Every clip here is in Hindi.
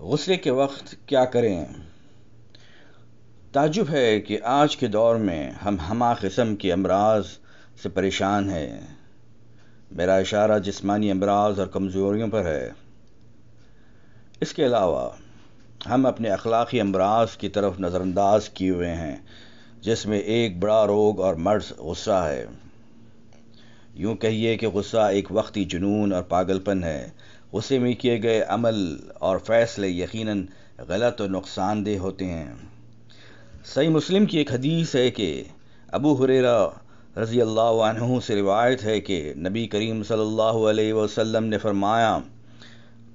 गुस्से के वक्त क्या करें ताजुब है कि आज के दौर में हम हमा किस्म के अमराज से परेशान हैं मेरा इशारा जिस्मानी अमराज और कमज़ोरियों पर है इसके अलावा हम अपने अखलाक़ी अमराज की तरफ नज़रअंदाज किए हुए हैं जिसमें एक बड़ा रोग और मर्ज गुस्सा है यूं कहिए कि गुस्सा एक वक्ती जुनून और पागलपन है उसी में किए गए अमल और फ़ैसले यकीनन गलत और नुकसानदेह होते हैं सही मुस्लिम की एक हदीस है कि अबू हुरेरा रज़ी अल्लाह से रिवायत है कि नबी करीम सल्लल्लाहु अलैहि वसल्लम ने फरमाया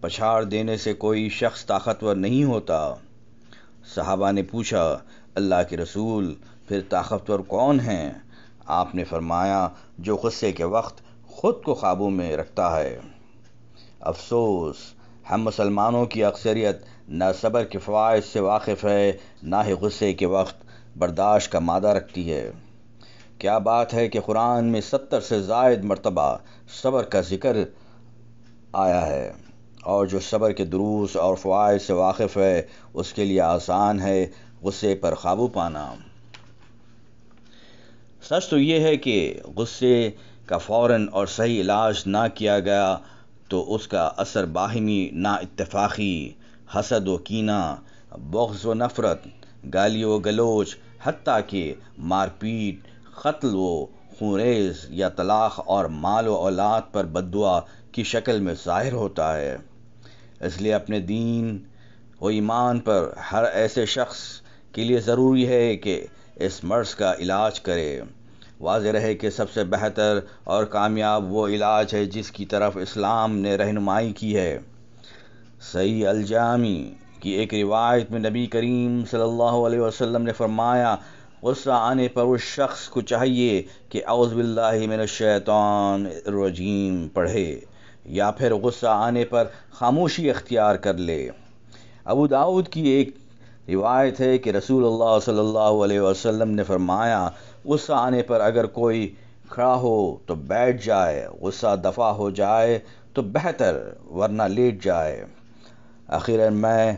पछाड़ देने से कोई शख्स ताकतवर नहीं होता साहबा ने पूछा अल्लाह के रसूल फिर ताकतवर कौन हैं आपने फरमाया जो गुस्से के वक्त ख़ुद को काबू में रखता है अफसोस हम मुसलमानों की अक्सरियत ना सब्र के फ़वाद से वाकिफ़ है ना ही गुस्से के वक्त बर्दाश्त का मादा रखती है क्या बात है कि कुरान में सत्तर से जायद मरतबा सब्र का जिक्र आया है और जो सब्र के दुरुस्त और फ़वाद से वाकिफ़ है उसके लिए आसान है गुस्से पर काबू पाना सच तो ये है कि गुस्से का फ़ौर और सही इलाज ना किया गया तो उसका असर बाहमी इतफाक़ी हसद व कीना बख्ज़ व नफ़रत गाली व गलोच हती कि मारपीट कत्ल व खूरेज या तलाक़ और माल व औलाद पर बदुआ की शक्ल में ज़ाहिर होता है इसलिए अपने दीन व ईमान पर हर ऐसे शख्स के लिए ज़रूरी है कि इस मर्ज़ का इलाज करे वाज रहे कि सबसे बेहतर और कामयाब वो इलाज है जिसकी तरफ इस्लाम ने रहनुमाई की है सही अलजामी की एक रिवायत में नबी करीम सल्लल्लाहु अलैहि वसल्लम ने फरमाया गुस्सा आने पर उस शख्स को चाहिए कि रजीम पढ़े या फिर गुस्सा आने पर खामोशी अख्तियार कर ले अबू दाऊद की एक रिवायत है कि रसूल सल्लल्लाहु अलैहि वसल्लम ने फरमाया गुस्सा आने पर अगर कोई खड़ा हो तो बैठ जाए गुस्सा दफ़ा हो जाए तो बेहतर वरना लेट जाए आखिर मैं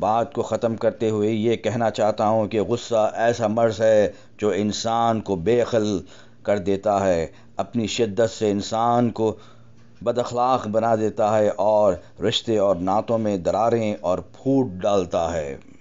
बात को ख़त्म करते हुए ये कहना चाहता हूँ कि गुस्सा ऐसा मर्ज है जो इंसान को बेखल कर देता है अपनी शिद्दत से इंसान को बदखलाक बना देता है और रिश्ते और नातों में दरारें और फूट डालता है